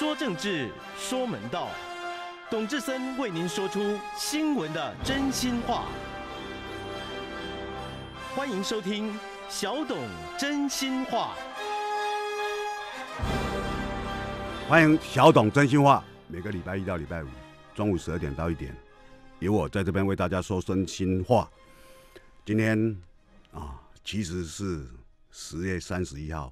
说政治，说门道，董志森为您说出新闻的真心话。欢迎收听小董真心话。欢迎小董真心话，每个礼拜一到礼拜五中午十二点到一点，由我在这边为大家说真心话。今天啊，其实是十月三十一号，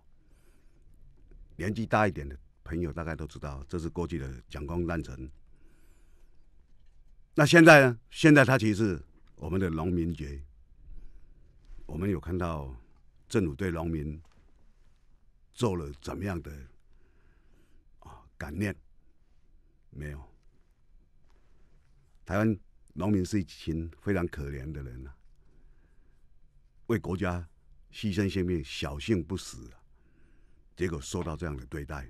年纪大一点的。朋友大概都知道，这是过去的蒋公诞辰。那现在呢？现在他其实我们的农民节，我们有看到政府对农民做了怎么样的啊感念？没有。台湾农民是一群非常可怜的人啊，为国家牺牲性命，小幸不死，结果受到这样的对待。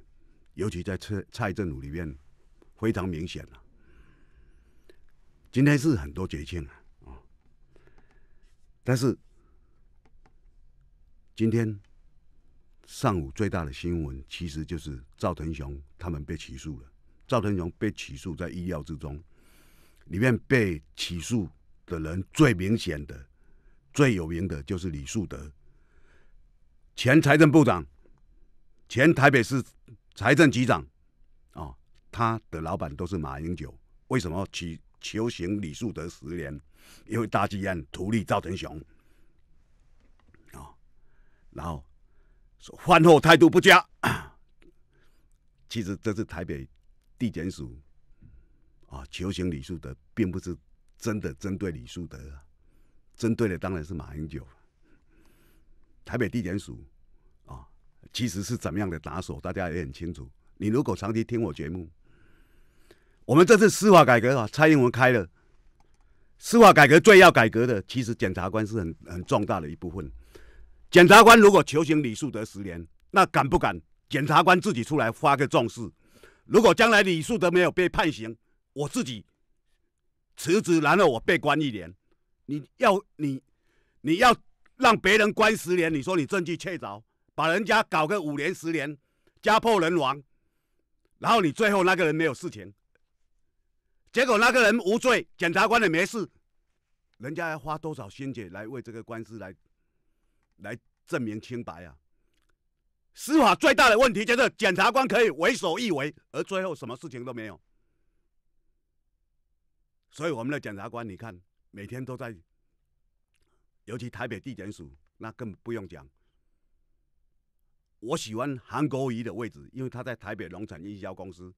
尤其在蔡蔡政府里面，非常明显了。今天是很多节庆啊，但是今天上午最大的新闻，其实就是赵腾雄他们被起诉了。赵腾雄被起诉在意料之中，里面被起诉的人最明显的、最有名的就是李树德，前财政部长，前台北市。财政局长，啊，他的老板都是马英九，为什么去求刑李树德十年，因为大击案图利赵成雄，啊，然后饭后态度不佳，其实这是台北地检署，啊，求刑李树德，并不是真的针对李树德，针对的当然是马英九，台北地检署。其实是怎么样的打手，大家也很清楚。你如果长期听我节目，我们这次司法改革啊，蔡英文开了司法改革，最要改革的其实检察官是很很重大的一部分。检察官如果求刑李树德十年，那敢不敢？检察官自己出来发个重视。如果将来李树德没有被判刑，我自己辞职，然后我被关一年，你要你你要让别人关十年，你说你证据确凿？把人家搞个五年十年，家破人亡，然后你最后那个人没有事情，结果那个人无罪，检察官也没事，人家要花多少心血来为这个官司来，来证明清白啊！司法最大的问题就是检察官可以为所欲为，而最后什么事情都没有。所以我们的检察官，你看每天都在，尤其台北地检署，那更不用讲。我喜欢韩国瑜的位置，因为他在台北农产营销公司。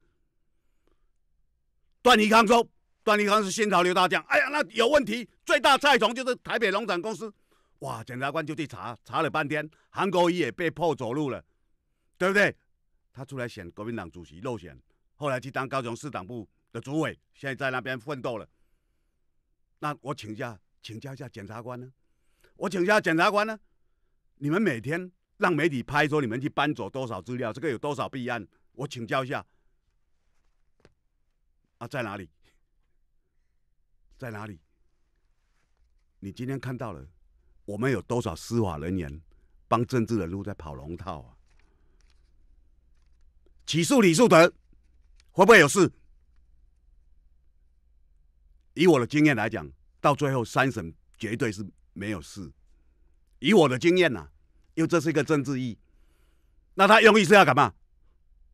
段宜康说：“段宜康是新潮流大将。”哎呀，那有问题，最大菜虫就是台北农产公司。哇，检察官就去查，查了半天，韩国瑜也被迫走路了，对不对？他出来选国民党主席落选，后来去当高雄市党部的主委，现在在那边奋斗了。那我请假，请教一下检察官呢？我请教检察官呢？你们每天？让媒体拍说你们去搬走多少资料，这个有多少弊案？我请教一下，啊，在哪里？在哪里？你今天看到了，我们有多少司法人员帮政治的路在跑龙套啊？起诉李树德会不会有事？以我的经验来讲，到最后三审绝对是没有事。以我的经验呐。因为这是一个政治意，那他用意是要干嘛？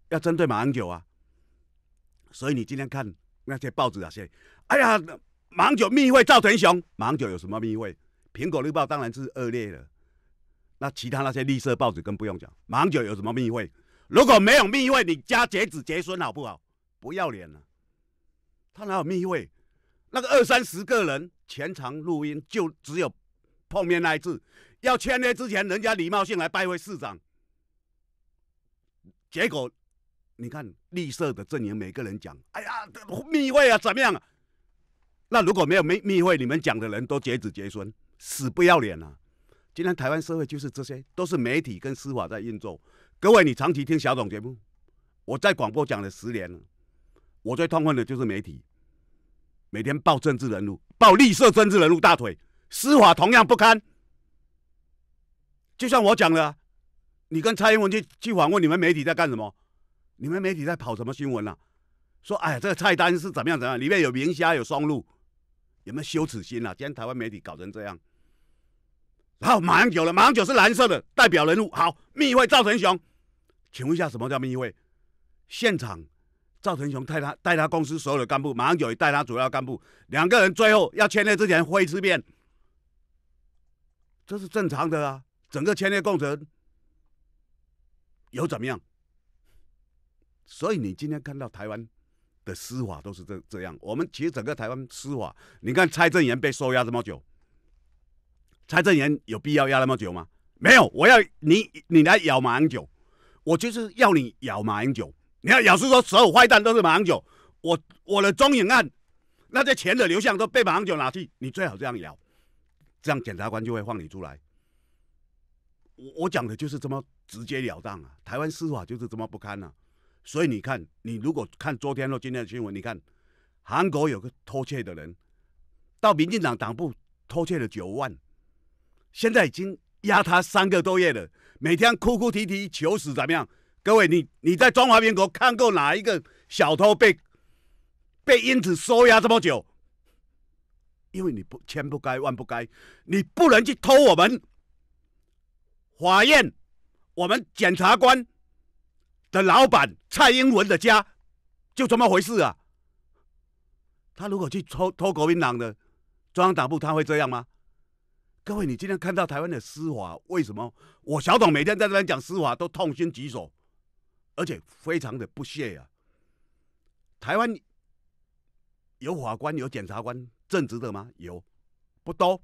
要针对马英九啊！所以你今天看那些报纸啊，些，哎呀，马英九密会赵腾雄，马英九有什么密会？苹果日报当然是恶劣了，那其他那些绿色报纸更不用讲。马英九有什么密会？如果没有密会，你家绝子结孙好不好？不要脸了！他哪有密会？那个二三十个人全程录音，就只有碰面那一字。要签约之前，人家礼貌性来拜会市长，结果你看绿色的阵营每个人讲，哎呀，密会啊，怎么样？那如果没有密密会，你们讲的人都绝子绝孙，死不要脸啊！今天台湾社会就是这些，都是媒体跟司法在运作。各位，你长期听小董节目，我在广播讲了十年了，我最痛恨的就是媒体，每天抱政治人物，抱绿色政治人物大腿，司法同样不堪。就像我讲的，你跟蔡英文去去访问，你们媒体在干什么？你们媒体在跑什么新闻啊？说哎，这个菜单是怎么样怎么样？里面有明虾有双露，有没有羞耻心啊？今天台湾媒体搞成这样。后马上九了，马上九是蓝色的，代表人物。好，密会赵成雄，请问一下什么叫密会？现场赵成雄带他带他公司所有的干部，马上九带他主要干部，两个人最后要签约之前会一次面，这是正常的啊。整个牵连工程，有怎么样？所以你今天看到台湾的司法都是这这样。我们其实整个台湾司法，你看蔡正元被收押这么久，蔡正元有必要押那么久吗？没有，我要你你来咬马英九，我就是要你咬马英九。你要咬是说所有坏蛋都是马英九，我我的中影案，那些钱的流向都被马英九拿去，你最好这样咬，这样检察官就会放你出来。我讲的就是这么直截了当啊！台湾司法就是这么不堪啊！所以你看，你如果看昨天或今天的新闻，你看韩国有个偷窃的人到民进党党部偷窃了九万，现在已经压他三个多月了，每天哭哭啼啼求死怎么样？各位，你你在中华民国看过哪一个小偷被被因此收押这么久？因为你不千不该万不该，你不能去偷我们。法院，我们检察官的老板蔡英文的家，就这么回事啊？他如果去偷偷国民党的中央党部，他会这样吗？各位，你今天看到台湾的司法，为什么我小董每天在这边讲司法，都痛心疾首，而且非常的不屑呀？台湾有法官有检察官正直的吗？有，不多。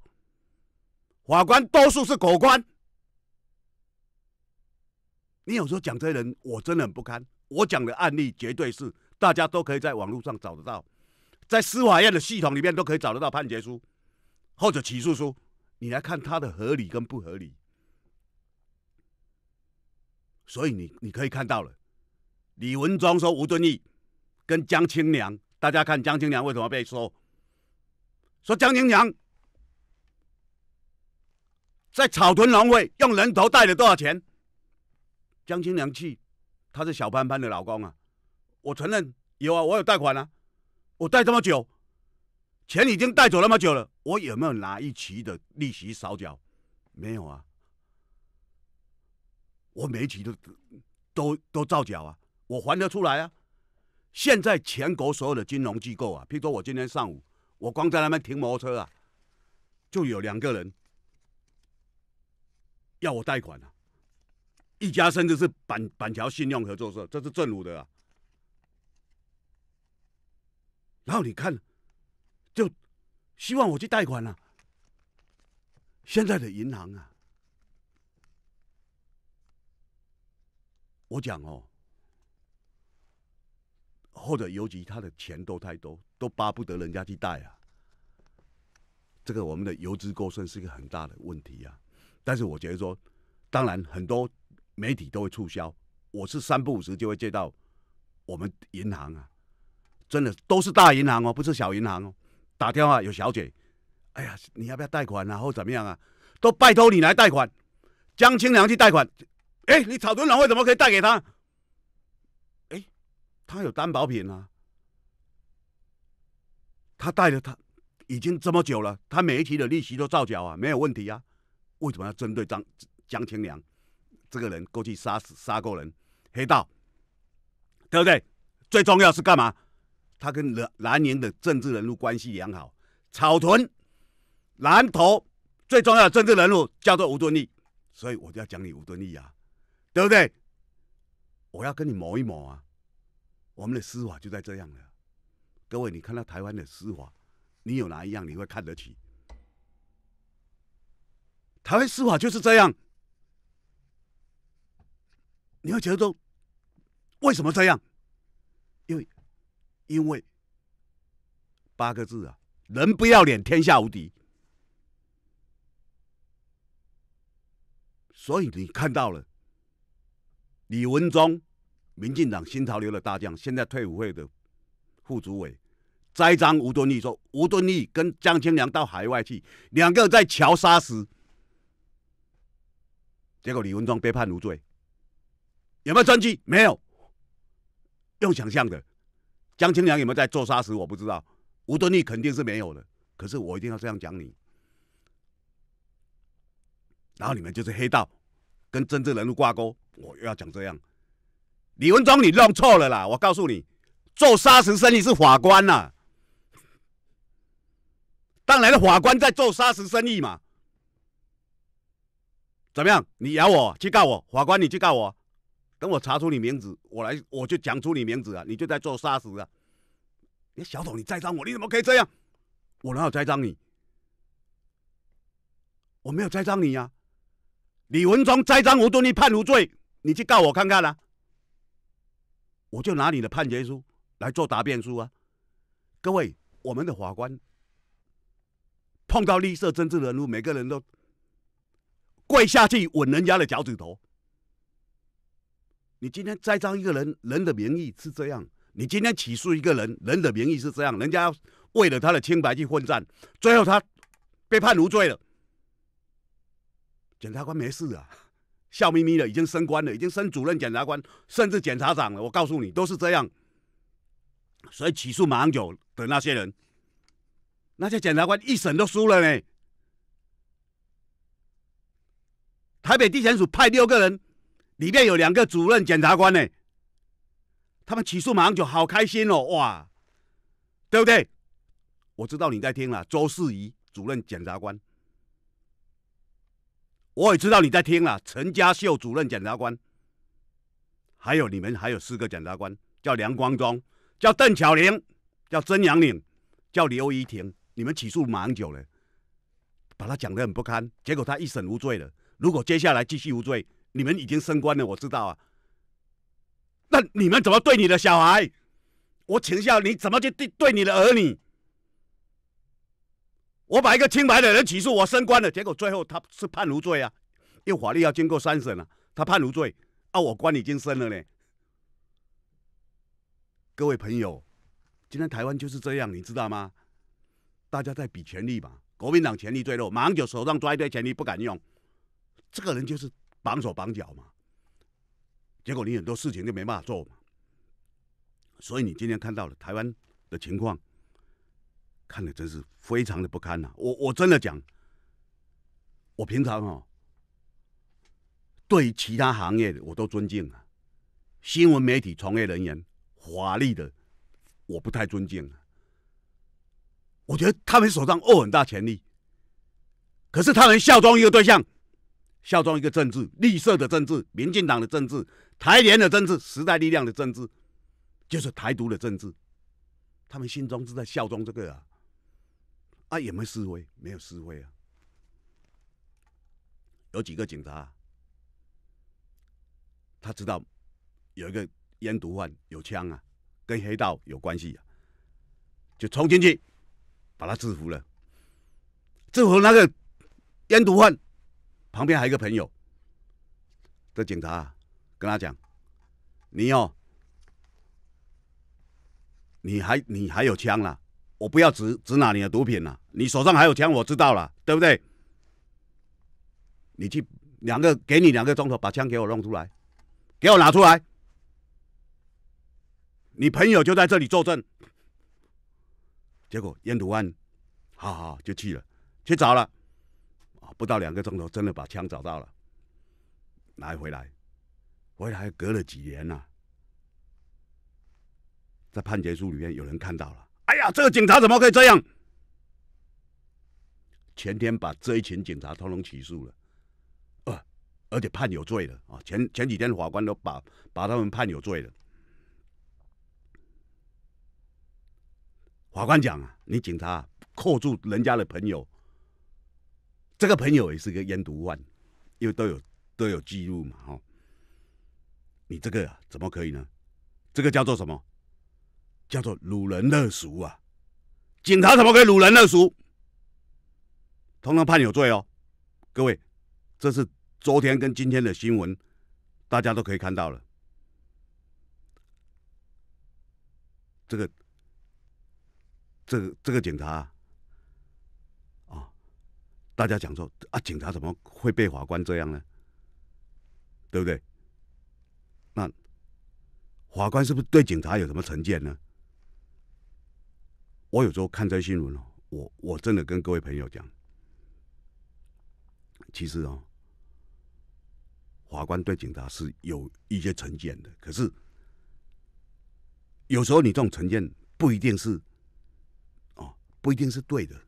法官多数是狗官。你有时候讲这人，我真的很不堪。我讲的案例绝对是大家都可以在网络上找得到，在司法院的系统里面都可以找得到判决书或者起诉书，你来看它的合理跟不合理。所以你你可以看到了，李文忠说吴敦义跟江青娘，大家看江青娘为什么被说？说江青娘在草屯农会用人头带了多少钱？江青娘气，他是小潘潘的老公啊。我承认有啊，我有贷款啊，我贷这么久，钱已经贷走那么久了。我有没有拿一期的利息少缴？没有啊。我每一期都都都照缴啊。我还得出来啊。现在全国所有的金融机构啊，譬如说，我今天上午我光在那边停摩托车啊，就有两个人要我贷款了。一家甚至是板板桥信用合作社，这是正府的啊。然后你看，就希望我去贷款了。现在的银行啊，我讲哦，或者尤其他的钱都太多，都巴不得人家去贷啊。这个我们的游资过剩是一个很大的问题啊。但是我觉得说，当然很多。媒体都会促销，我是三不五时就会接到，我们银行啊，真的都是大银行哦，不是小银行哦。打电话有小姐，哎呀，你要不要贷款啊？或怎么样啊？都拜托你来贷款，江青良去贷款，哎，你草屯农会怎么可以贷给他？哎，他有担保品啊，他贷了他已经这么久了，他每一期的利息都造假啊，没有问题啊。为什么要针对张江青良？这个人过去杀死杀够人，黑道，对不对？最重要是干嘛？他跟南南年的政治人物关系良好。草屯、南头最重要的政治人物叫做吴敦义，所以我就要讲你吴敦义啊，对不对？我要跟你磨一磨啊。我们的司法就在这样的。各位，你看到台湾的司法，你有哪一样你会看得起？台湾司法就是这样。你会觉得说，为什么这样？因为，因为八个字啊，人不要脸，天下无敌。所以你看到了，李文忠，民进党新潮流的大将，现在退伍会的副主委，栽赃吴敦义，说吴敦义跟江青良到海外去，两个在桥杀死。结果李文忠被判无罪。有没有专机？没有，用想象的。江青良有没有在做沙石？我不知道。吴敦义肯定是没有的。可是我一定要这样讲你。然后你们就是黑道，跟政治人物挂钩。我又要讲这样。李文忠，你弄错了啦！我告诉你，做沙石生意是法官呐。当然了，法官在做沙石生意嘛。怎么样？你咬我去告我？法官，你去告我？等我查出你名字，我来我就讲出你名字啊！你就在做沙死啊！你小董，你栽赃我，你怎么可以这样？我哪有栽赃你？我没有栽赃你呀！李文忠栽赃吴尊义判无罪，你去告我看看啊！我就拿你的判决书来做答辩书啊！各位，我们的法官碰到绿色政治人物，每个人都跪下去吻人家的脚趾头。你今天栽赃一个人人的名义是这样，你今天起诉一个人人的名义是这样，人家为了他的清白去混战，最后他被判无罪了，检察官没事啊，笑眯眯的，已经升官了，已经升主任检察官，甚至检察长了。我告诉你，都是这样。所以起诉马英九的那些人，那些检察官一审都输了呢。台北地检署派六个人。里面有两个主任检察官呢，他们起诉马上九，好开心哦，哇，对不对？我知道你在听了，周世怡主任检察官，我也知道你在听了，陈家秀主任检察官，还有你们还有四个检察官，叫梁光忠，叫邓巧玲，叫曾阳岭，叫刘依婷，你们起诉马上九了，把他讲得很不堪，结果他一审无罪了，如果接下来继续无罪。你们已经升官了，我知道啊。那你们怎么对你的小孩？我请教你怎么去对对你的儿女？我把一个清白的人起诉，我升官了，结果最后他是判无罪啊，因为法律要经过三审啊，他判无罪啊，我官已经升了呢。各位朋友，今天台湾就是这样，你知道吗？大家在比权力嘛，国民党权力最弱，马上就手上抓一堆权力不敢用，这个人就是。绑手绑脚嘛，结果你很多事情就没办法做嘛。所以你今天看到了台湾的情况，看的真是非常的不堪呐！我我真的讲，我平常哦，对其他行业的我都尊敬啊，新闻媒体从业人员、华丽的，我不太尊敬啊。我觉得他们手上握很大权力，可是他们效忠一个对象。效忠一个政治，绿色的政治，民进党的政治，台联的政治，时代力量的政治，就是台独的政治。他们心中是在效忠这个啊，啊，有没有示威？没有示威啊，有几个警察，他知道有一个烟毒贩有枪啊，跟黑道有关系啊，就冲进去，把他制服了，制服那个烟毒贩。旁边还有一个朋友这警察，跟他讲：“你哦，你还你还有枪了？我不要指指拿你的毒品了。你手上还有枪，我知道了，对不对？你去两个，给你两个钟头，把枪给我弄出来，给我拿出来。你朋友就在这里作证。结果烟土案，好好就去了，去找了。”不到两个钟头，真的把枪找到了，拿回来，回来隔了几年了，在判决书里面有人看到了，哎呀，这个警察怎么可以这样？前天把这一群警察通通起诉了，呃，而且判有罪了啊！前前几天法官都把把他们判有罪了。法官讲啊，你警察扣住人家的朋友。这个朋友也是个烟毒贩，因为都有都有记录嘛，哈。你这个怎么可以呢？这个叫做什么？叫做辱人勒俗啊！警察怎么可以辱人勒俗？通常判有罪哦。各位，这是昨天跟今天的新闻，大家都可以看到了。这个，这个，这个警察。大家讲说啊，警察怎么会被法官这样呢？对不对？那法官是不是对警察有什么成见呢？我有时候看这新闻哦，我我真的跟各位朋友讲，其实哦，法官对警察是有一些成见的。可是有时候你这种成见不一定是哦，不一定是对的。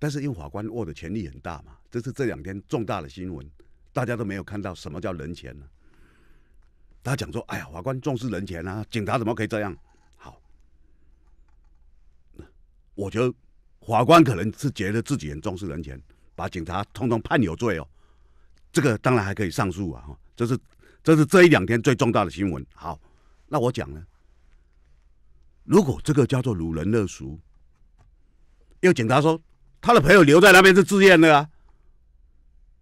但是因为法官握的权力很大嘛，这是这两天重大的新闻，大家都没有看到什么叫人权呢、大家讲说：“哎呀，法官重视人权啊，警察怎么可以这样？”好，我觉得法官可能是觉得自己很重视人权，把警察通通判有罪哦。这个当然还可以上诉啊，这是这是这一两天最重大的新闻。好，那我讲了，如果这个叫做辱人恶俗，为警察说。他的朋友留在那边是自愿的啊！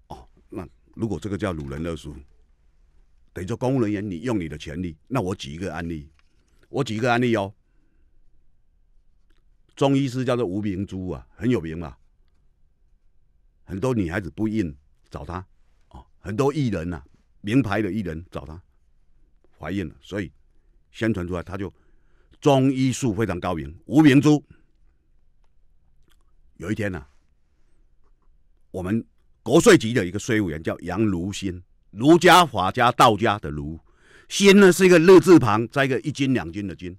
哦，那如果这个叫辱人二叔，等于说公务人员你用你的权利，那我举一个案例，我举一个案例哦。中医师叫做吴明珠啊，很有名嘛，很多女孩子不孕找他哦，很多艺人呐，名牌的艺人找他怀孕了，所以宣传出来他就中医术非常高明，吴明珠。有一天呢，我们国税局的一个税务员叫杨如新，儒家、法家、道家的如新呢，是一个日字旁加一个一斤两斤的斤。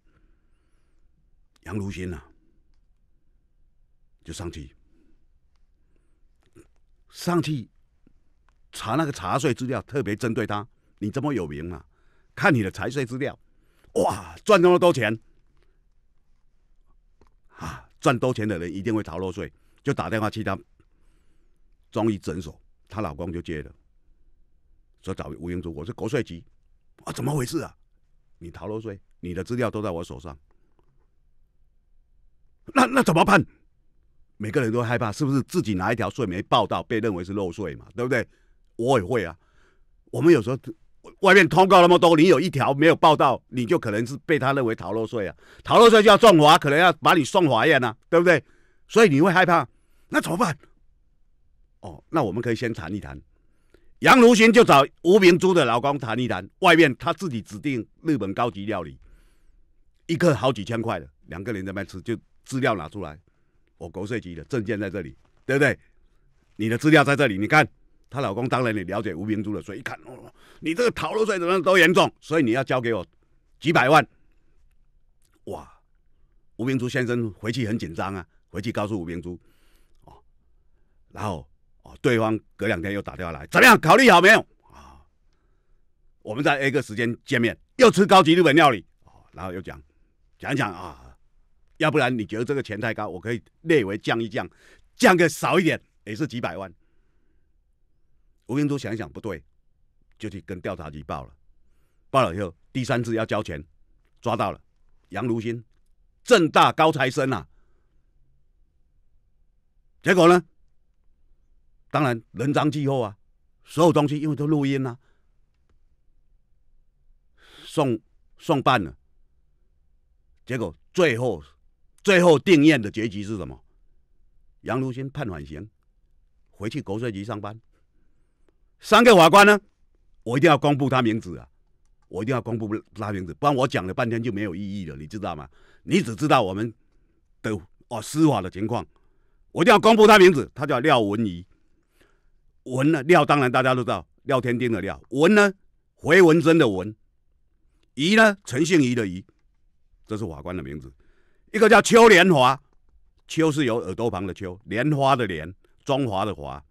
杨如新呢，就上去上去查那个查税资料，特别针对他，你这么有名啊，看你的财税资料，哇，赚那么多钱啊！赚多钱的人一定会逃漏税，就打电话去他中医诊所，她老公就接了，说找吴英珠，我是国税局，啊，怎么回事啊？你逃漏税，你的资料都在我手上，那那怎么办？每个人都害怕，是不是自己拿一条税没报到，被认为是漏税嘛？对不对？我也会啊，我们有时候。外面通告那么多，你有一条没有报道，你就可能是被他认为逃漏税啊，逃漏税就要重罚，可能要把你送法院呐，对不对？所以你会害怕，那怎么办？哦，那我们可以先谈一谈，杨如新就找吴明珠的老公谈一谈，外面他自己指定日本高级料理，一个好几千块的，两个人在那吃，就资料拿出来，我国税局的证件在这里，对不对？你的资料在这里，你看。她老公当然也了解吴明珠的，所以一看，哦，你这个逃漏税怎么多严重，所以你要交给我几百万。哇，吴明珠先生回去很紧张啊，回去告诉吴明珠，哦，然后哦，对方隔两天又打电话来，怎么样？考虑好没有？啊，我们在 A 个时间见面，又吃高级日本料理，哦，然后又讲讲讲啊，要不然你觉得这个钱太高，我可以列为降一降，降个少一点，也是几百万。吴英珠想想不对，就去跟调查局报了。报了以后，第三次要交钱，抓到了杨如新，正大高材生啊。结果呢？当然人赃俱获啊，所有东西因为都录音啊，送送办了。结果最后最后定验的结局是什么？杨如新判缓刑，回去国税局上班。三个法官呢，我一定要公布他名字啊！我一定要公布他名字，不然我讲了半天就没有意义了，你知道吗？你只知道我们的哦司法的情况，我一定要公布他名字。他叫廖文仪，文呢廖当然大家都知道廖天丁的廖，文呢回文真的文，仪呢陈信仪的仪，这是法官的名字。一个叫邱连华，邱是有耳朵旁的邱，莲花的莲，中华的华。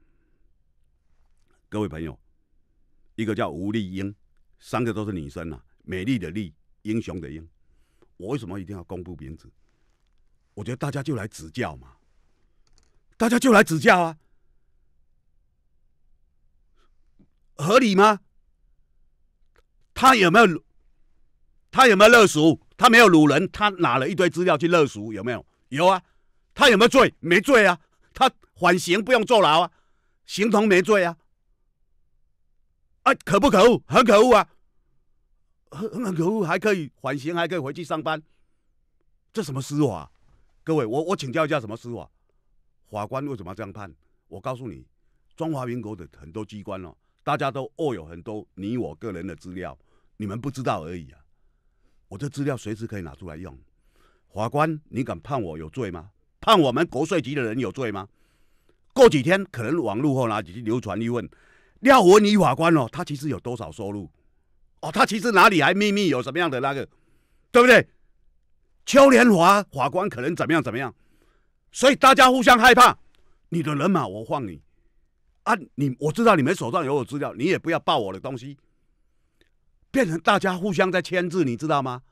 各位朋友，一个叫吴丽英，三个都是女生啊，美丽的丽，英雄的英。我为什么一定要公布名字？我觉得大家就来指教嘛，大家就来指教啊，合理吗？他有没有？他有没有勒索？他没有辱人，他拿了一堆资料去勒索，有没有？有啊。他有没有罪？没罪啊，他缓刑不用坐牢啊，形同没罪啊。啊，可不可恶？很可恶啊，很很可恶，还可以缓刑，还可以回去上班，这什么司法？各位，我我请教一下，什么司法？法官为什么这样判？我告诉你，中华民国的很多机关哦，大家都握有很多你我个人的资料，你们不知道而已啊。我这资料随时可以拿出来用。法官，你敢判我有罪吗？判我们国税局的人有罪吗？过几天可能网络后拿几去流传一问。廖文女法官哦，他其实有多少收入？哦，他其实哪里还秘密有什么样的那个，对不对？邱连华法官可能怎么样怎么样，所以大家互相害怕，你的人马我放你，啊，你我知道你们手上有我资料，你也不要爆我的东西，变成大家互相在牵制，你知道吗？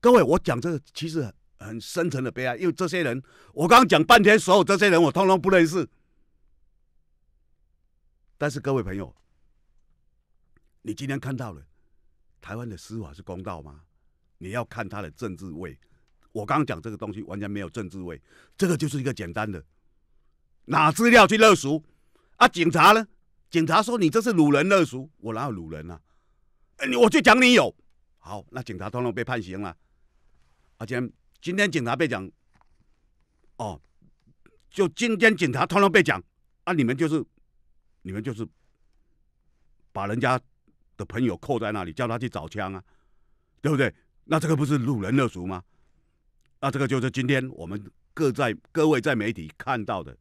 各位，我讲这个其实很深沉的悲哀，因为这些人，我刚刚讲半天，所有这些人我通通不认识。但是各位朋友，你今天看到了台湾的司法是公道吗？你要看他的政治位。我刚讲这个东西完全没有政治位，这个就是一个简单的拿资料去勒索啊！警察呢？警察说你这是辱人勒索，我哪有辱人啊？哎，我就讲你有。好，那警察通通被判刑了。而且今天警察被讲哦，就今天警察通通被讲，啊，你们就是。你们就是把人家的朋友扣在那里，叫他去找枪啊，对不对？那这个不是路人恶俗吗？那这个就是今天我们各在各位在媒体看到的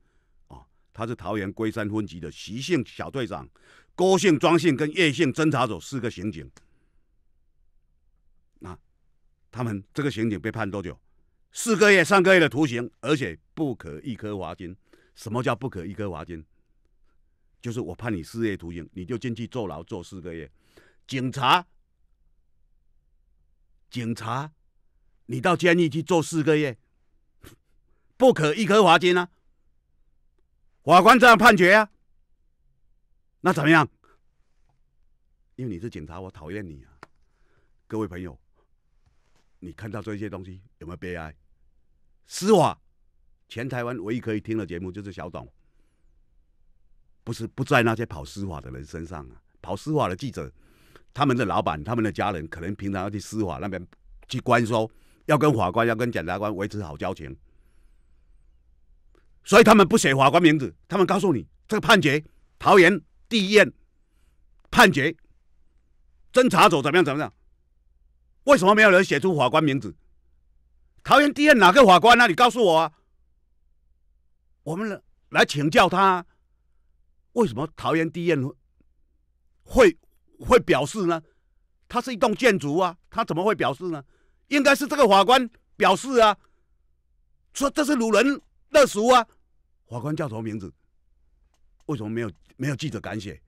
啊，他是桃园龟山分局的徐姓小队长、郭姓、庄姓跟叶姓侦查组四个刑警。那他们这个刑警被判多久？四个月、三个月的徒刑，而且不可一颗罚金。什么叫不可一颗罚金？就是我判你四月徒刑，你就进去坐牢坐四个月。警察，警察，你到监狱去做四个月，不可一颗罚金啊！法官这样判决啊？那怎么样？因为你是警察，我讨厌你啊！各位朋友，你看到这些东西有没有悲哀？司法，全台湾唯一可以听的节目就是小董。不是不在那些跑司法的人身上啊，跑司法的记者，他们的老板、他们的家人，可能平常要去司法那边去关说，要跟法官、要跟检察官维持好交情，所以他们不写法官名字。他们告诉你这个判决，桃园地院判决侦查组怎么样怎么样？为什么没有人写出法官名字？桃园地院哪个法官啊？你告诉我啊，我们来请教他。为什么桃园地院会会表示呢？它是一栋建筑啊，它怎么会表示呢？应该是这个法官表示啊，说这是鲁人乐俗啊。法官叫什么名字？为什么没有没有记者敢写？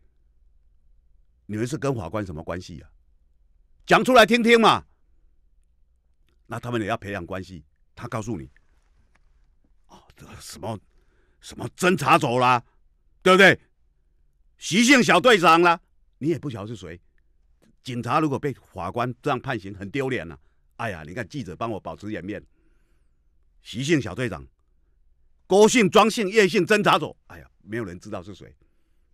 你们是跟法官什么关系呀？讲出来听听嘛。那他们也要培养关系。他告诉你啊，什么什么侦查组啦，对不对？徐姓小队长了，你也不晓得是谁。警察如果被法官这样判刑，很丢脸了。哎呀，你看记者帮我保持颜面。徐姓小队长，郭姓、庄姓、叶姓侦查组，哎呀，没有人知道是谁。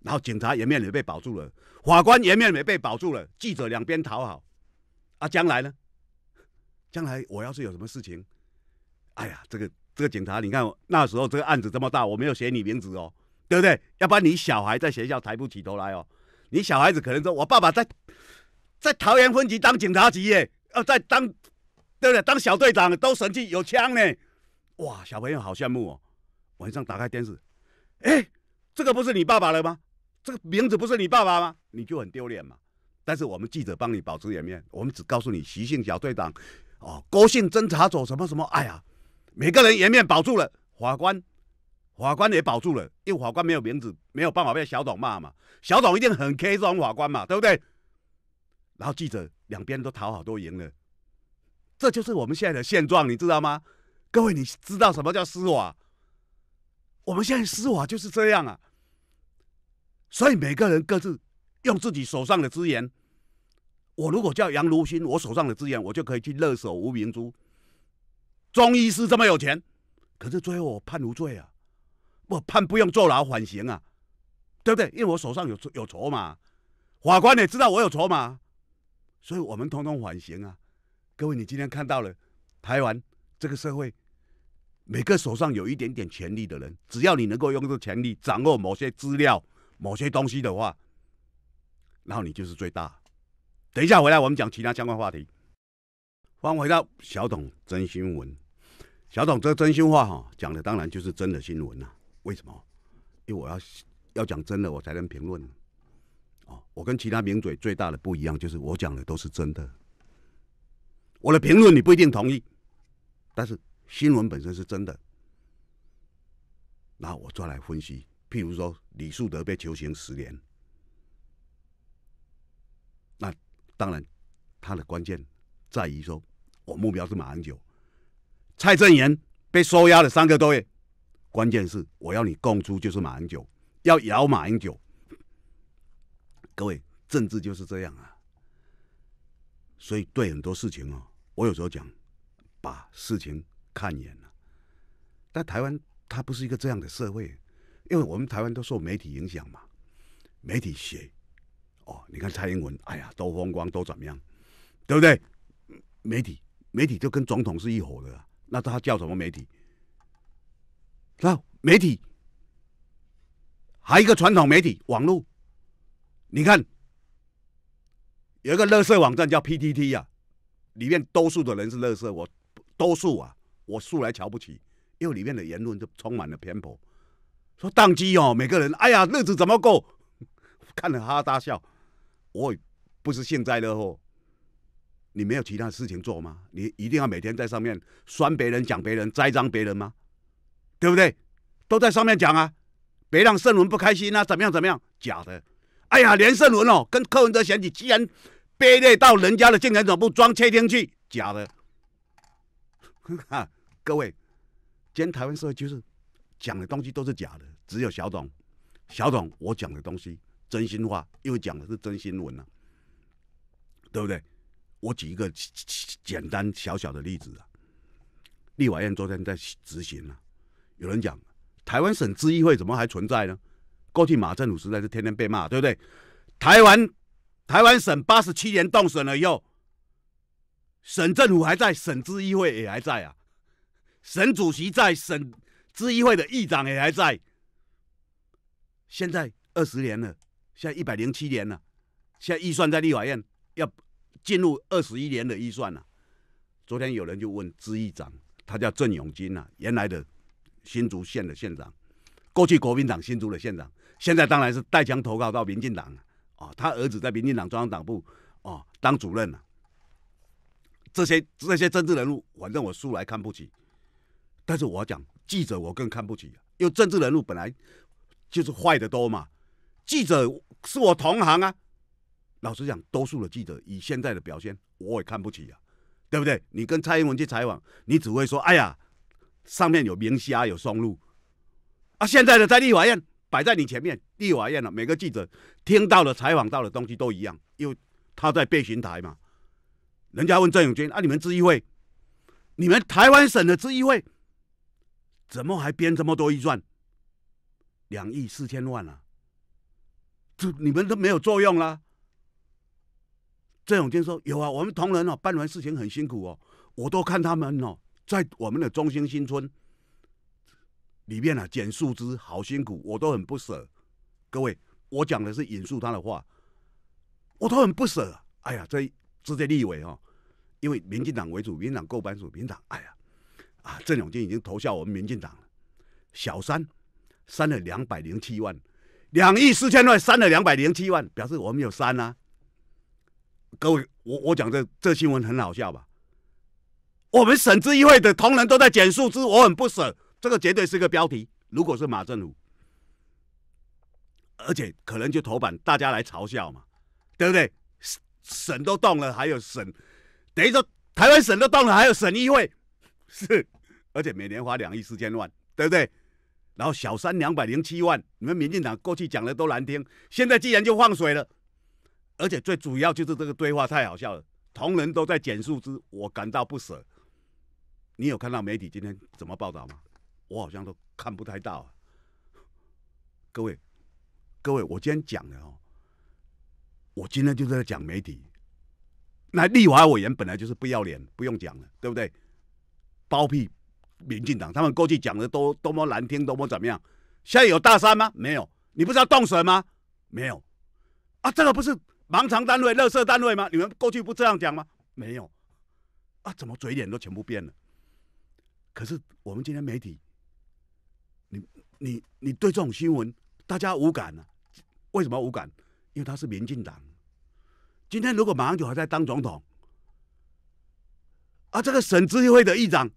然后警察颜面也被保住了，法官颜面也被保住了，记者两边讨好。啊，将来呢？将来我要是有什么事情，哎呀，这个这个警察，你看那时候这个案子这么大，我没有写你名字哦。对不对？要不然你小孩在学校抬不起头来哦。你小孩子可能说：“我爸爸在在桃园分局当警察局耶，哦，在当，对不对？当小队长都神气，有枪呢。”哇，小朋友好羡慕哦。晚上打开电视，哎，这个不是你爸爸了吗？这个名字不是你爸爸吗？你就很丢脸嘛。但是我们记者帮你保持颜面，我们只告诉你徐姓小队长哦，郭姓侦查组什么什么。哎呀，每个人颜面保住了，法官。法官也保住了，因为法官没有名字，没有办法被小董骂嘛。小董一定很 K 种法官嘛，对不对？然后记者两边都讨好，都赢了。这就是我们现在的现状，你知道吗？各位，你知道什么叫司法？我们现在司法就是这样啊。所以每个人各自用自己手上的资源。我如果叫杨如新，我手上的资源，我就可以去勒索吴明珠。中医师这么有钱，可是最后我判无罪啊。我判不用坐牢缓刑啊，对不对？因为我手上有有筹码，法官也知道我有筹码，所以我们通通缓刑啊。各位，你今天看到了台湾这个社会，每个手上有一点点权力的人，只要你能够用这权力掌握某些资料、某些东西的话，然后你就是最大。等一下回来我们讲其他相关话题。翻回到小董真新闻，小董这真心话哈讲的当然就是真的新闻了。为什么？因为我要要讲真的，我才能评论。哦，我跟其他名嘴最大的不一样，就是我讲的都是真的。我的评论你不一定同意，但是新闻本身是真的。那我再来分析，譬如说李树德被囚刑十年，那当然他的关键在于说，我目标是马英九，蔡正元被收押了三个多月。关键是我要你供出就是马英九，要咬马英九。各位，政治就是这样啊。所以对很多事情哦，我有时候讲，把事情看远了。但台湾它不是一个这样的社会，因为我们台湾都受媒体影响嘛。媒体谁？哦，你看蔡英文，哎呀，都风光，都怎么样，对不对？媒体，媒体就跟总统是一伙的，那他叫什么媒体？那媒体，还一个传统媒体网络，你看，有一个乐色网站叫 PTT 呀，里面多数的人是乐色，我多数啊，我素来瞧不起，因为里面的言论就充满了偏颇，说宕机哦，每个人哎呀，日子怎么过？看了哈哈大笑，我不是幸灾乐祸，你没有其他事情做吗？你一定要每天在上面酸别人、讲别人、栽赃别人吗？对不对？都在上面讲啊，别让圣伦不开心啊，怎么样怎么样？假的！哎呀，连圣伦哦，跟柯文哲嫌弃，竟然卑劣到人家的竞选总部装窃听器，假的！各位，今天台湾社会就是讲的东西都是假的，只有小董，小董我讲的东西真心话，又讲的是真新闻啊，对不对？我举一个简单小小的例子啊，立法院昨天在执行啊。有人讲，台湾省咨议会怎么还存在呢？过去马政府实在是天天被骂，对不对？台湾台湾省八十七年动审了，以后，省政府还在，省咨议会也还在啊。省主席在，省咨议会的议长也还在。现在二十年了，现在一百零七年了，现在预算在立法院要进入二十一年的预算了。昨天有人就问咨议长，他叫郑永金啊，原来的。新竹县的县长，过去国民党新竹的县长，现在当然是带枪投靠到民进党了他儿子在民进党中央党部哦当主任了。这些这些政治人物，反正我素来看不起。但是我讲记者，我更看不起。因为政治人物本来就是坏的多嘛，记者是我同行啊。老实讲，多数的记者以现在的表现，我也看不起啊。对不对？你跟蔡英文去采访，你只会说：“哎呀。”上面有明虾，有松露，啊！现在呢，在立法院摆在你前面，立法院呢，每个记者听到的采访到的东西都一样，为他在被刑台嘛？人家问郑永军：“啊，你们资议会，你们台湾省的资议会，怎么还编这么多预算？两亿四千万啊？这你们都没有作用啦？”郑永军说：“有啊，我们同仁哦，办完事情很辛苦哦，我都看他们哦。”在我们的中兴新村里面啊，捡树枝好辛苦，我都很不舍。各位，我讲的是引述他的话，我都很不舍。哎呀，这这些立委哦，因为民进党为主，民党够班主，民党，哎呀，啊，郑永金已经投效我们民进党了。小三删了两百零七万，两亿四千万删了两百零七万，表示我们有删啊。各位，我我讲这这新闻很好笑吧？我们省之议会的同仁都在减数字，我很不舍。这个绝对是一个标题。如果是马政府，而且可能就头版，大家来嘲笑嘛，对不对？省都动了，还有省，等于说台湾省都动了，还有省议会 是，而且每年花两亿四千万，对不对？然后小三两百零七万，你们民进党过去讲的都难听，现在既然就放水了，而且最主要就是这个对话太好笑了，同仁都在减数之，我感到不舍。你有看到媒体今天怎么报道吗？我好像都看不太到。各位，各位，我今天讲的哦，我今天就在讲媒体。那立华委员本来就是不要脸，不用讲了，对不对？包庇民进党，他们过去讲的多多么难听，多么怎么样？现在有大山吗？没有。你不是要动手吗？没有。啊，这个不是盲肠单位、乐色单位吗？你们过去不这样讲吗？没有。啊，怎么嘴脸都全部变了？可是我们今天媒体，你你你对这种新闻大家无感呢？为什么无感？因为他是民进党。今天如果马上就还在当总统，啊，这个省咨会的议长，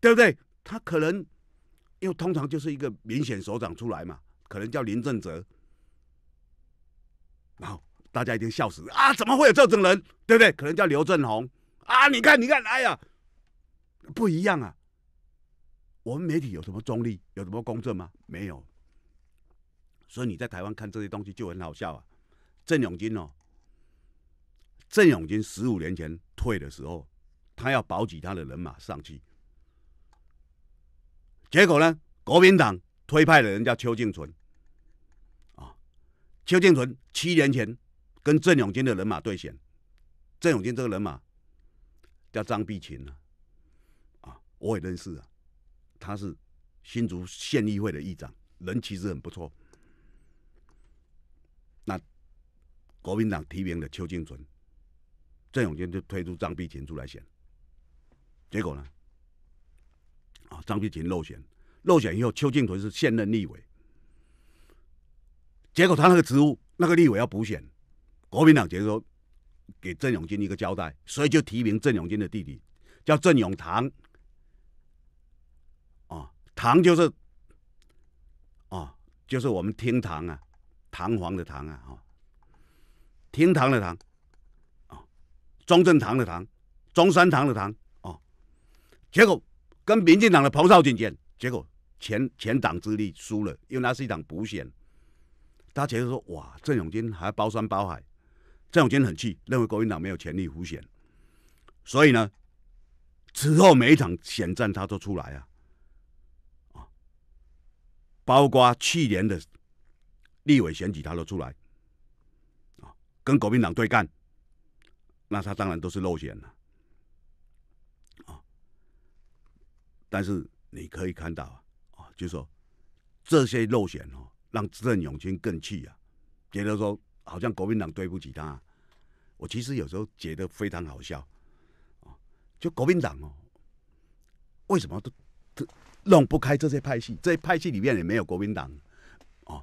对不对？他可能，因为通常就是一个民选首长出来嘛，可能叫林正泽，然后大家一定笑死啊！怎么会有这种人？对不对？可能叫刘正鸿啊！你看，你看，哎呀！不一样啊！我们媒体有什么中立，有什么公正吗？没有。所以你在台湾看这些东西就很好笑啊。郑永金哦，郑永金十五年前退的时候，他要保举他的人马上去，结果呢，国民党推派了人家邱敬纯啊。邱静纯七年前跟郑永金的人马对选，郑永金这个人马叫张碧琴啊。我也认识啊，他是新竹县议会的议长，人其实很不错。那国民党提名的邱敬纯，郑永金就推出张碧琴出来选，结果呢，啊，张碧琴落选，落选以后，邱敬纯是现任立委，结果他那个职务那个立委要补选，国民党得说给郑永金一个交代，所以就提名郑永金的弟弟叫郑永堂。堂就是，哦，就是我们厅堂啊，堂皇的堂啊，哦，厅堂的堂，哦，中正堂的堂，中山堂的堂，哦，结果跟民进党的彭少进见，结果前前党之力输了，因为那是一场补选，他觉得说哇，郑永金还包山包海，郑永金很气，认为国民党没有权力补选，所以呢，此后每一场选战他都出来啊。包括去年的立委选举，他都出来啊，跟国民党对干，那他当然都是露选了啊。但是你可以看到啊，就说这些露选哦，让郑永清更气啊，觉得说好像国民党对不起他。我其实有时候觉得非常好笑啊，就国民党哦，为什么都？弄不开这些派系，这些派系里面也没有国民党，哦，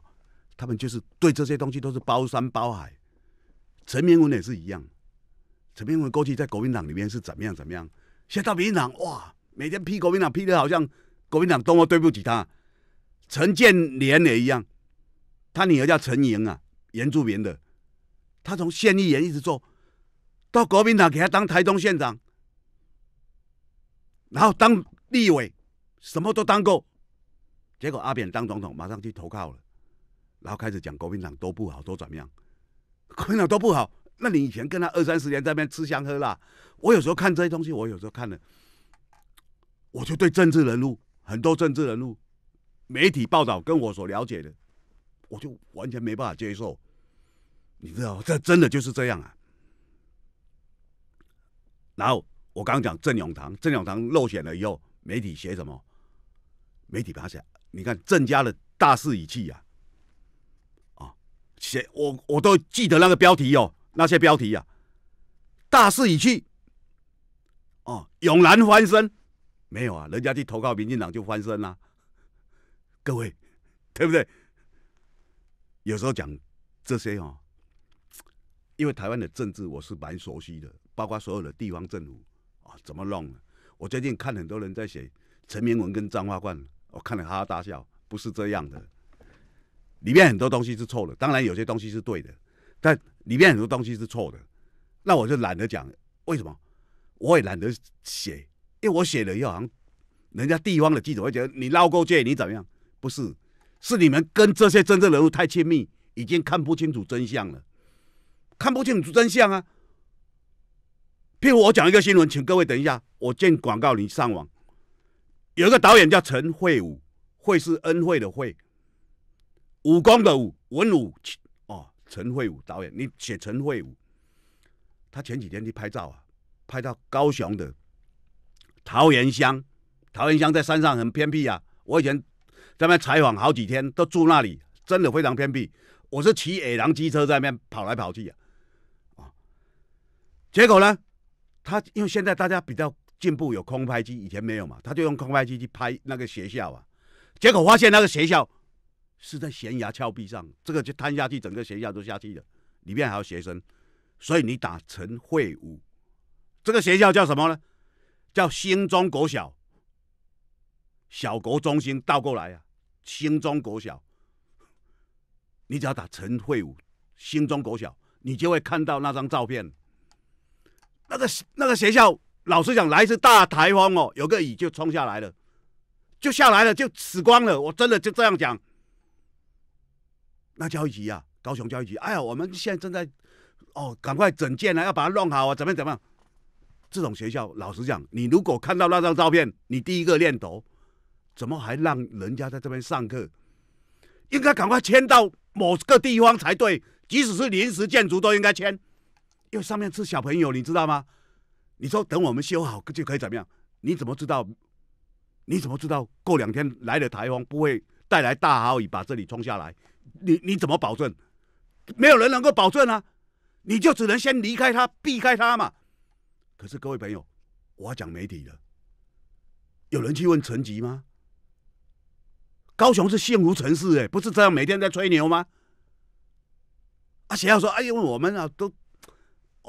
他们就是对这些东西都是包山包海。陈明文也是一样，陈明文过去在国民党里面是怎么样怎么样，现在到国民党哇，每天批国民党批的，好像国民党多么对不起他。陈建濂也一样，他女儿叫陈莹啊，原住民的，他从县议员一直做到国民党给他当台东县长，然后当立委。什么都当过，结果阿扁当总统，马上去投靠了，然后开始讲国民党都不好，都怎么样？国民党都不好，那你以前跟他二三十年在那边吃香喝辣。我有时候看这些东西，我有时候看了，我就对政治人物很多政治人物，媒体报道跟我所了解的，我就完全没办法接受。你知道，这真的就是这样啊。然后我刚讲郑永堂，郑永堂落选了以后，媒体写什么？媒体把它写，你看郑家的大势已去呀，啊，写我我都记得那个标题哦，那些标题呀，大势已去，哦，永然翻身，没有啊，人家去投靠民进党就翻身啦，各位对不对？有时候讲这些哦，因为台湾的政治我是蛮熟悉的，包括所有的地方政府啊怎么弄？我最近看很多人在写陈明文跟张华冠。我看了哈哈大笑，不是这样的，里面很多东西是错的，当然有些东西是对的，但里面很多东西是错的，那我就懒得讲，为什么？我也懒得写，因为我写了又好像人家地方的记者会觉得你捞过界，你怎么样？不是，是你们跟这些真正人物太亲密，已经看不清楚真相了，看不清楚真相啊！譬如我讲一个新闻，请各位等一下，我见广告，你上网。有一个导演叫陈慧武，会是恩惠的惠，武功的武，文武哦，陈慧武导演，你写陈慧武。他前几天去拍照啊，拍到高雄的桃园乡，桃园乡在山上很偏僻啊。我以前在那边采访好几天，都住那里，真的非常偏僻。我是骑野狼机车在那边跑来跑去啊，啊，结果呢，他因为现在大家比较。进步有空拍机，以前没有嘛，他就用空拍机去拍那个学校啊，结果发现那个学校是在悬崖峭壁上，这个就瘫下去，整个学校都下去了，里面还有学生，所以你打陈慧武，这个学校叫什么呢？叫新中国小，小国中心倒过来啊，新中国小，你只要打陈慧武，新中国小，你就会看到那张照片，那个那个学校。老实讲，来次大台风哦，有个雨就冲下来了，就下来了，就死光了。我真的就这样讲。那教育局啊，高雄教育局，哎呀，我们现在正在，哦，赶快整建啊，要把它弄好啊，怎么怎么样？这种学校，老实讲，你如果看到那张照片，你第一个念头，怎么还让人家在这边上课？应该赶快迁到某个地方才对，即使是临时建筑都应该迁，因为上面是小朋友，你知道吗？你说等我们修好就可以怎么样？你怎么知道？你怎么知道过两天来的台风不会带来大豪雨把这里冲下来？你你怎么保证？没有人能够保证啊！你就只能先离开它，避开它嘛。可是各位朋友，我要讲媒体了。有人去问陈吉吗？高雄是幸福城市哎，不是这样每天在吹牛吗？啊，谁要说？哎，因为我们啊都。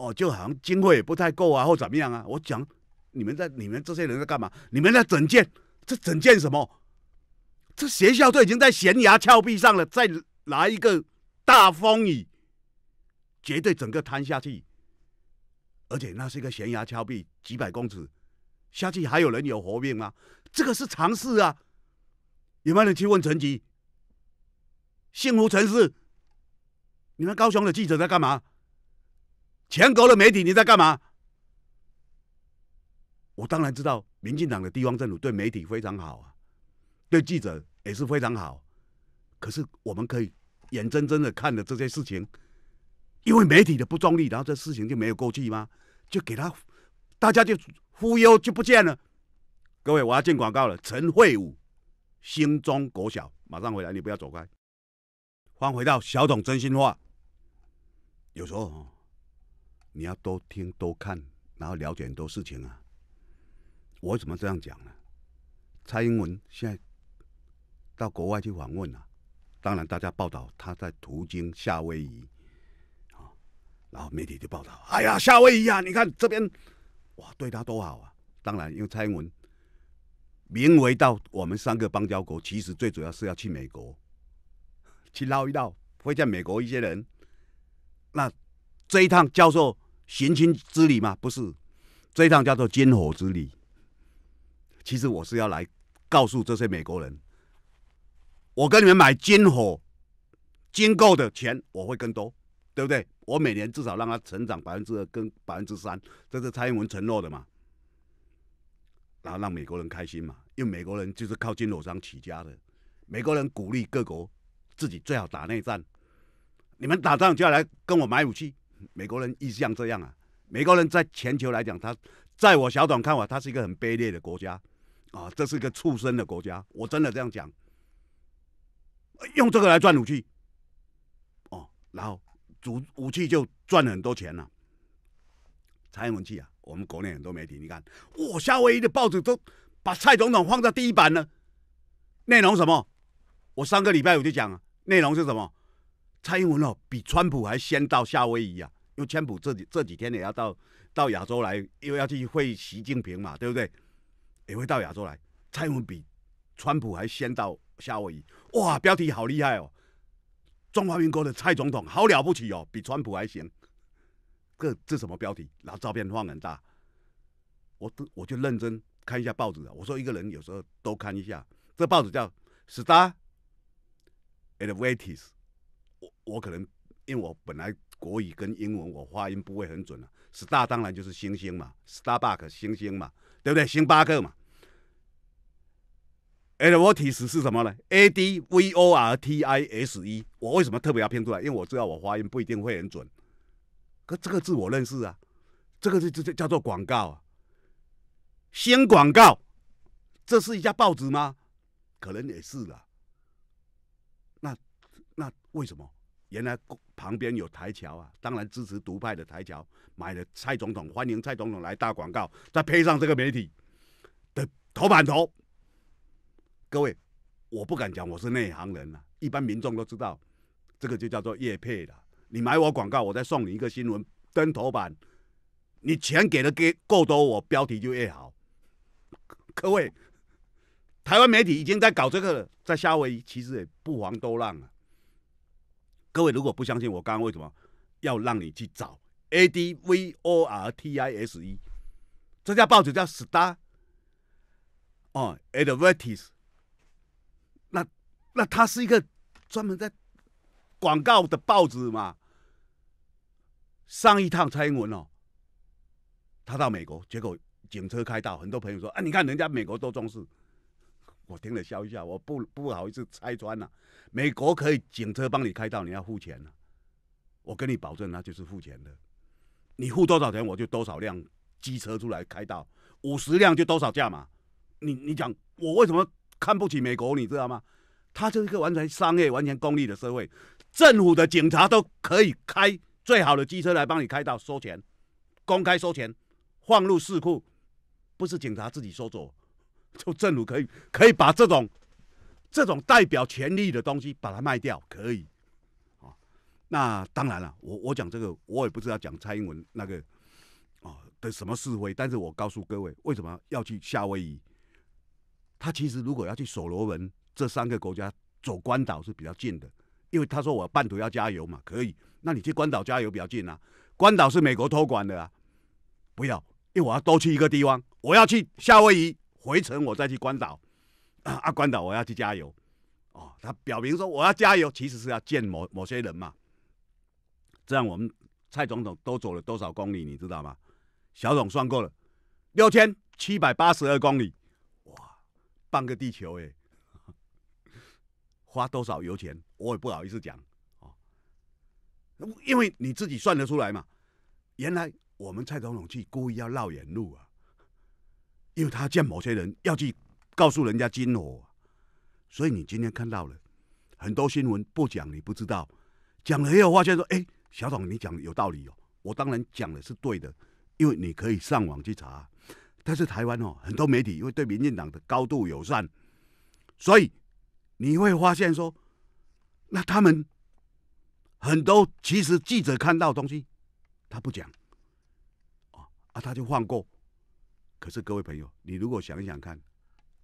哦，就好像经费也不太够啊，或怎么样啊？我讲，你们在，你们这些人在干嘛？你们在整件，这整件什么？这学校都已经在悬崖峭壁上了，再来一个大风雨，绝对整个瘫下去。而且那是一个悬崖峭壁，几百公尺下去，还有人有活命吗？这个是常事啊。有没有人去问陈吉？幸福城市，你们高雄的记者在干嘛？全国的媒体，你在干嘛？我当然知道，民进党的地方政府对媒体非常好啊，对记者也是非常好。可是我们可以眼睁睁的看着这些事情，因为媒体的不中立，然后这事情就没有过去吗？就给他大家就忽悠就不见了。各位，我要进广告了。陈惠武，新中国小，马上回来，你不要走开。迎回到小董真心话，有时候。你要多听多看，然后了解很多事情啊。我为什么这样讲呢？蔡英文现在到国外去访问啊，当然大家报道他在途经夏威夷啊，然后媒体就报道：“哎呀，夏威夷啊，你看这边哇，对他多好啊！”当然，因为蔡英文名为到我们三个邦交国，其实最主要是要去美国去捞一捞，会见美国一些人。那这一趟教授。行亲之礼嘛，不是，这一趟叫做军火之礼。其实我是要来告诉这些美国人，我跟你们买军火、军购的钱我会更多，对不对？我每年至少让它成长百分之二跟百分之三，这是蔡英文承诺的嘛，然后让美国人开心嘛，因为美国人就是靠军火商起家的。美国人鼓励各国自己最好打内战，你们打仗就要来跟我买武器。美国人一向这样啊！美国人在全球来讲，他在我小短看法，他是一个很卑劣的国家，啊，这是一个畜生的国家，我真的这样讲。用这个来赚武器，哦，然后主武器就赚了很多钱了。蔡英文去啊，我们国内很多媒体，你看，哇，夏威夷的报纸都把蔡总统放在第一版了。内容什么？我上个礼拜我就讲，内容是什么？蔡英文哦，比川普还先到夏威夷啊！因为川普这几这几天也要到到亚洲来，又要去会习近平嘛，对不对？也会到亚洲来。蔡英文比川普还先到夏威夷，哇！标题好厉害哦！中华民国的蔡总统好了不起哦，比川普还行。这这什么标题？然后照片放很大。我我我就认真看一下报纸。我说一个人有时候多看一下。这报纸叫 Star a l e v a t e s 我可能，因为我本来国语跟英文我发音不会很准啊。Star 当然就是星星嘛，Starbucks 星星嘛，对不对？星巴克嘛。Advertise 是什么呢？Advertise 我为什么特别要拼出来？因为我知道我发音不一定会很准。可这个字我认识啊，这个字就叫做广告。啊。新广告，这是一家报纸吗？可能也是了。那那为什么？原来旁边有台桥啊，当然支持独派的台桥，买了蔡总统，欢迎蔡总统来大广告，再配上这个媒体的头版头。各位，我不敢讲我是内行人啊，一般民众都知道，这个就叫做叶配了。你买我广告，我再送你一个新闻登头版，你钱给的给够多，我标题就越好。各位，台湾媒体已经在搞这个了，在夏威夷其实也不遑多让啊。各位如果不相信我，刚刚为什么要让你去找 A D V O R T I S E 这家报纸叫 Star 哦 a d v e r t i s 那那它是一个专门在广告的报纸嘛？上一趟蔡英文哦，他到美国，结果警车开道，很多朋友说，哎，你看人家美国都重视。我听了笑一笑，我不不好意思拆穿了。美国可以警车帮你开道，你要付钱了。我跟你保证，他就是付钱的。你付多少钱，我就多少辆机车出来开道。五十辆就多少价嘛。你你讲，我为什么看不起美国？你知道吗？他就是一个完全商业、完全功利的社会。政府的警察都可以开最好的机车来帮你开道，收钱，公开收钱，放入市库，不是警察自己收走。就政府可以可以把这种这种代表权力的东西把它卖掉，可以啊。那当然了，我我讲这个，我也不知道讲蔡英文那个啊的什么是非，但是我告诉各位，为什么要去夏威夷？他其实如果要去所罗门这三个国家，走关岛是比较近的，因为他说我半途要加油嘛，可以。那你去关岛加油比较近啊，关岛是美国托管的啊。不要，因为我要多去一个地方，我要去夏威夷。回程我再去关岛，啊，关岛我要去加油，哦，他表明说我要加油，其实是要见某某些人嘛。这样我们蔡总统都走了多少公里，你知道吗？小总算过了，六千七百八十二公里，哇，半个地球哎，花多少油钱我也不好意思讲，哦，因为你自己算得出来嘛。原来我们蔡总统去故意要绕远路啊。因为他见某些人要去告诉人家金额，所以你今天看到了很多新闻不讲，你不知道讲了也有发现说：“哎，小董，你讲有道理哦，我当然讲的是对的，因为你可以上网去查。”但是台湾哦，很多媒体因为对民进党的高度友善，所以你会发现说，那他们很多其实记者看到的东西，他不讲啊啊，他就放过。可是各位朋友，你如果想一想看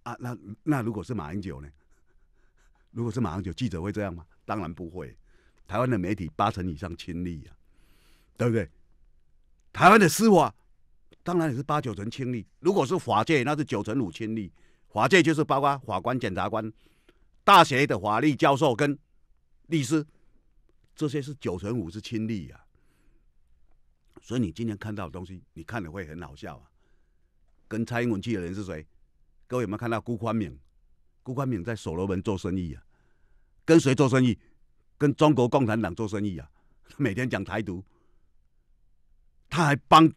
啊，那那如果是马英九呢？如果是马英九，记者会这样吗？当然不会。台湾的媒体八成以上亲历啊，对不对？台湾的司法当然也是八九成亲历。如果是法界，那是九成五亲历。法界就是包括法官、检察官、大学的法律教授跟律师，这些是九成五是亲历啊。所以你今天看到的东西，你看了会很好笑啊。跟蔡英文去的人是谁？各位有没有看到？辜宽敏，辜宽敏在所罗门做生意啊，跟谁做生意？跟中国共产党做生意啊！每天讲台独，他还帮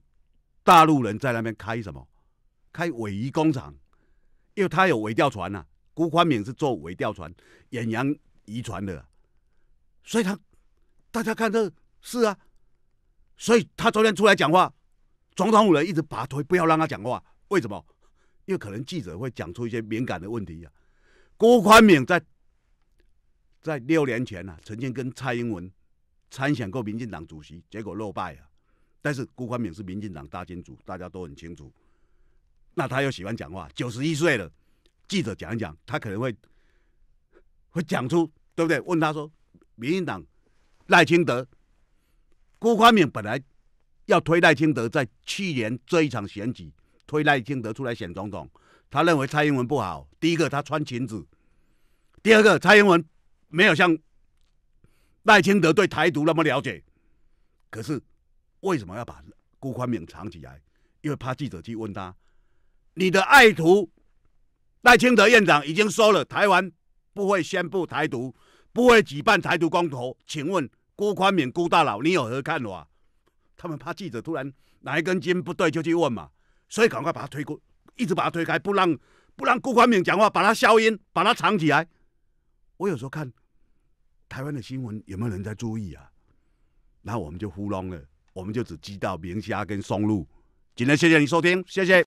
大陆人在那边开什么？开伪鱼工厂，因为他有伪调船呐。辜宽敏是做伪调船、远洋渔船的，所以他大家看这是啊，所以他昨天出来讲话，总统府人一直拔腿，不要让他讲话。为什么？因为可能记者会讲出一些敏感的问题呀。郭宽敏在在六年前呢，曾经跟蔡英文参选过民进党主席，结果落败啊。但是郭宽敏是民进党大金主，大家都很清楚。那他又喜欢讲话，九十一岁了，记者讲一讲，他可能会会讲出对不对？问他说，民进党赖清德，郭宽敏本来要推赖清德，在去年这一场选举。推赖清德出来选总统，他认为蔡英文不好。第一个，他穿裙子；第二个，蔡英文没有像赖清德对台独那么了解。可是为什么要把辜宽敏藏起来？因为怕记者去问他，你的爱徒赖清德院长已经说了，台湾不会宣布台独，不会举办台独公投。请问辜宽敏辜大佬，你有何看法？他们怕记者突然哪一根筋不对就去问嘛。所以赶快把他推过，一直把他推开，不让不让郭宽明讲话，把他消音，把他藏起来。我有时候看台湾的新闻，有没有人在注意啊？那我们就糊弄了，我们就只知道明虾跟松露。今天谢谢你收听，谢谢。